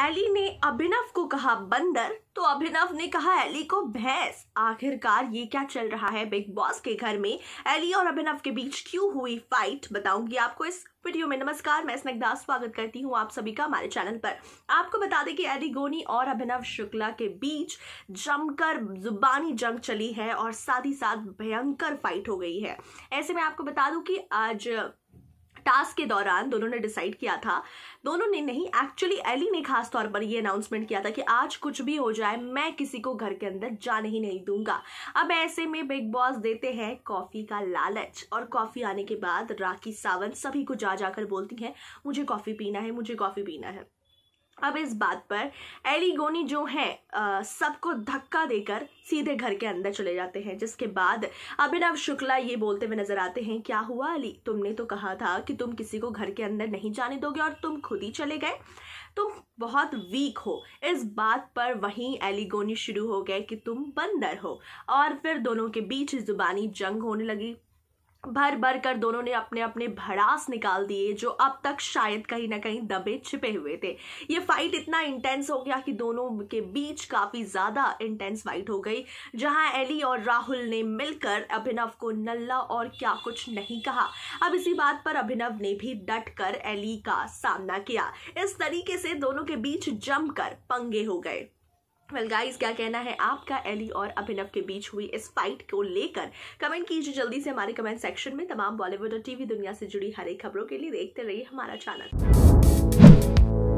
Eli ने अभिनव को कहा बंदर तो अभिनव ने कहा एली को भैंस आखिरकार ये क्या चल रहा है बिग बॉस के घर में एली और अभिनव के बीच क्यों हुई फाइट बताऊंगी आपको इस वीडियो में नमस्कार मैं स्निग्धा स्वागत करती हूँ आप सभी का हमारे चैनल पर आपको बता दें कि एली गोनी और अभिनव शुक्ला के बीच जमकर जुबानी जंग चली है और साथ ही साथ भयंकर फाइट हो गई है ऐसे में आपको बता दूं कि आज टास्क के दौरान दोनों ने डिसाइड किया था दोनों ने नहीं एक्चुअली एली ने खास तौर पर ये अनाउंसमेंट किया था कि आज कुछ भी हो जाए मैं किसी को घर के अंदर जाने ही नहीं दूंगा अब ऐसे में बिग बॉस देते हैं कॉफी का लालच और कॉफी आने के बाद राखी सावंत सभी को जा जाकर बोलती हैं मुझे कॉफी पीना है मुझे कॉफी पीना है अब इस बात पर एलिगोनी जो है सबको धक्का देकर सीधे घर के अंदर चले जाते हैं जिसके बाद अभिनव शुक्ला ये बोलते हुए नजर आते हैं क्या हुआ अली तुमने तो कहा था कि तुम किसी को घर के अंदर नहीं जाने दोगे और तुम खुद ही चले गए तुम बहुत वीक हो इस बात पर वहीं एलिगोनी शुरू हो गए कि तुम बंदर हो और फिर दोनों के बीच जुबानी जंग होने लगी भर भर कर दोनों ने अपने अपने भड़ास निकाल दिए जो अब तक शायद कहीं ना कहीं दबे छिपे हुए थे ये फाइट इतना इंटेंस हो गया कि दोनों के बीच काफी ज्यादा इंटेंस फाइट हो गई जहां एली और राहुल ने मिलकर अभिनव को नल्ला और क्या कुछ नहीं कहा अब इसी बात पर अभिनव ने भी डट कर एली का सामना किया इस तरीके से दोनों के बीच जमकर पंगे हो गए वेल well गाइस क्या कहना है आपका एली और अभिनव के बीच हुई इस फाइट को लेकर कमेंट कीजिए जल्दी से हमारे कमेंट सेक्शन में तमाम बॉलीवुड और टीवी दुनिया से जुड़ी हर एक खबरों के लिए देखते रहिए हमारा चैनल